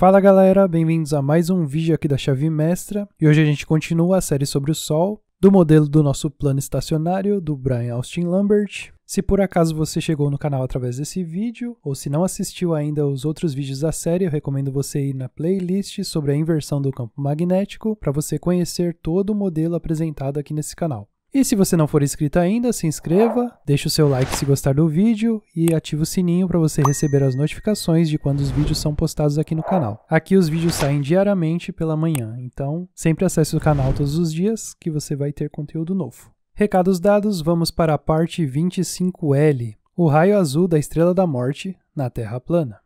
Fala galera, bem-vindos a mais um vídeo aqui da Chave Mestra e hoje a gente continua a série sobre o Sol, do modelo do nosso plano estacionário do Brian Austin Lambert. Se por acaso você chegou no canal através desse vídeo, ou se não assistiu ainda os outros vídeos da série, eu recomendo você ir na playlist sobre a inversão do campo magnético para você conhecer todo o modelo apresentado aqui nesse canal. E se você não for inscrito ainda, se inscreva, deixe o seu like se gostar do vídeo e ative o sininho para você receber as notificações de quando os vídeos são postados aqui no canal. Aqui os vídeos saem diariamente pela manhã, então sempre acesse o canal todos os dias que você vai ter conteúdo novo. Recados dados, vamos para a parte 25L, o raio azul da estrela da morte na Terra plana.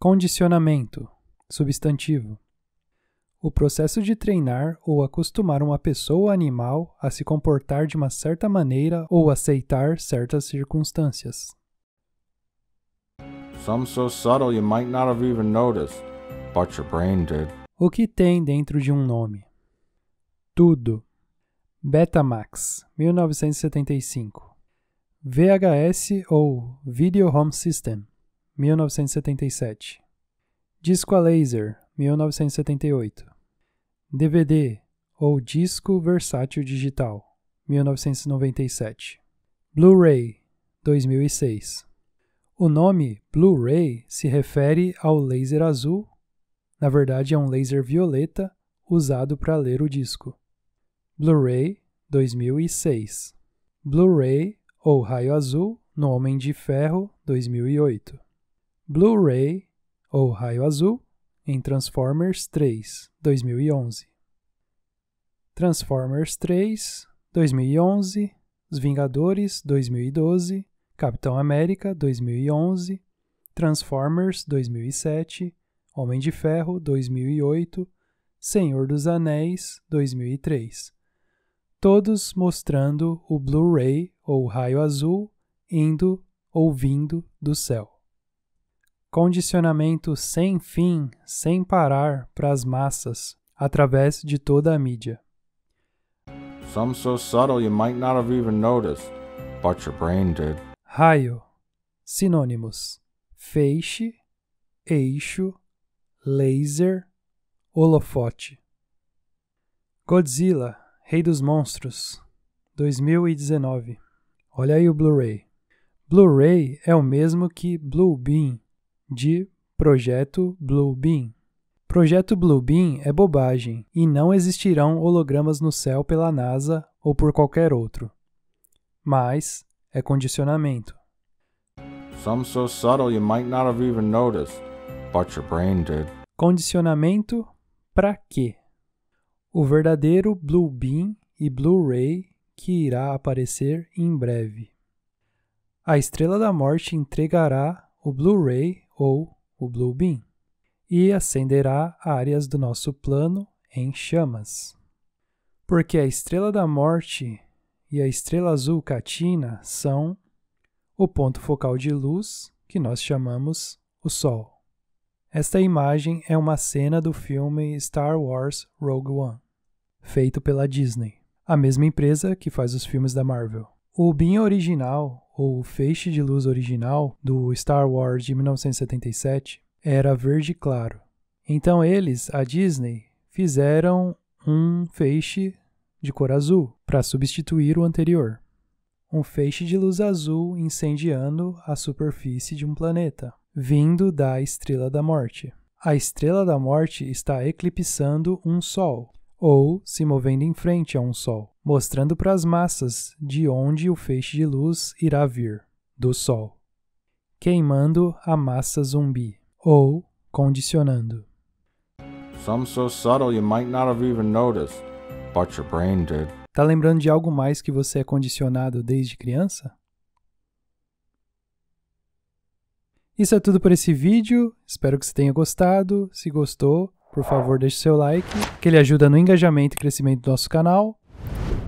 Condicionamento, substantivo. O processo de treinar ou acostumar uma pessoa ou animal a se comportar de uma certa maneira ou aceitar certas circunstâncias. Some so subtle you might not have even noticed, but your brain did. O que tem dentro de um nome? Tudo. Betamax, 1975. VHS ou Video Home System, 1977. Disco a laser, 1978. DVD ou disco versátil digital, 1997. Blu-ray, 2006. O nome Blu-ray se refere ao laser azul, na verdade é um laser violeta usado para ler o disco. Blu-ray, 2006. Blu-ray ou raio azul no Homem de Ferro, 2008. Blu-ray ou raio azul em Transformers 3, 2011. Transformers 3, 2011, Os Vingadores, 2012, Capitão América, 2011, Transformers, 2007, Homem de Ferro, 2008, Senhor dos Anéis, 2003. Todos mostrando o Blu-ray ou raio azul indo ou vindo do céu condicionamento sem fim, sem parar para as massas, através de toda a mídia. Some so subtle you might not have even noticed, but your brain did. Raio. Sinônimos: feixe, eixo, laser, holofote. Godzilla, Rei dos Monstros, 2019. Olha aí o Blu-ray. Blu-ray é o mesmo que Blue Beam, de Projeto Bluebeam. Projeto Bluebeam é bobagem e não existirão hologramas no céu pela NASA ou por qualquer outro. Mas é condicionamento. Some so subtle you might not have even noticed, but your brain did. Condicionamento para quê? O verdadeiro Bluebeam e Blu-ray que irá aparecer em breve. A Estrela da Morte entregará o Blu-ray ou o Blue Beam, e acenderá áreas do nosso plano em chamas. Porque a estrela da morte e a estrela azul catina são o ponto focal de luz que nós chamamos o Sol. Esta imagem é uma cena do filme Star Wars Rogue One, feito pela Disney, a mesma empresa que faz os filmes da Marvel. O BIM original ou o feixe de luz original do Star Wars de 1977 era verde claro. Então eles, a Disney, fizeram um feixe de cor azul para substituir o anterior. Um feixe de luz azul incendiando a superfície de um planeta, vindo da Estrela da Morte. A Estrela da Morte está eclipsando um Sol, ou se movendo em frente a um sol, mostrando para as massas de onde o feixe de luz irá vir, do sol, queimando a massa zumbi, ou condicionando. Some so subtle you might not have even noticed, but your brain did. Tá lembrando de algo mais que você é condicionado desde criança? Isso é tudo por esse vídeo. Espero que você tenha gostado. Se gostou, por favor deixe seu like, que ele ajuda no engajamento e crescimento do nosso canal.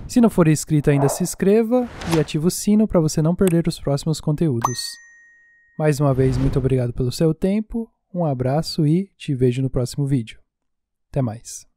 Se não for inscrito ainda, se inscreva e ative o sino para você não perder os próximos conteúdos. Mais uma vez, muito obrigado pelo seu tempo, um abraço e te vejo no próximo vídeo. Até mais.